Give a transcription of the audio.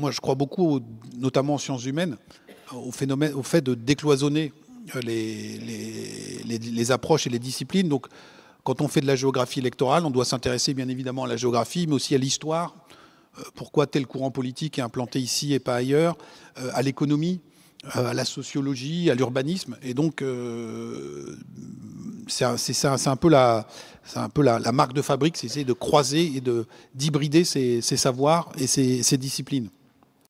Moi, je crois beaucoup, notamment en sciences humaines, au, phénomène, au fait de décloisonner euh, les, approches et les disciplines. Donc, quand on fait de la géographie électorale, on doit s'intéresser bien évidemment à la géographie, mais aussi à l'histoire. Euh, pourquoi tel courant politique est implanté ici et pas ailleurs euh, À l'économie, à la sociologie, à l'urbanisme. Et donc, c'est un, peu, la, marque de fabrique, c'est essayer de croiser et d'hybrider ces, savoirs et ces disciplines.